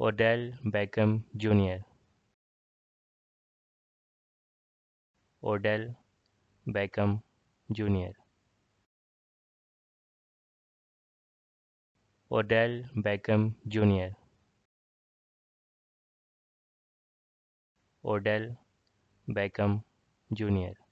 Odell Beckham Jr. Odell Beckham Jr. Odell Beckham Jr. Odell Beckham Jr.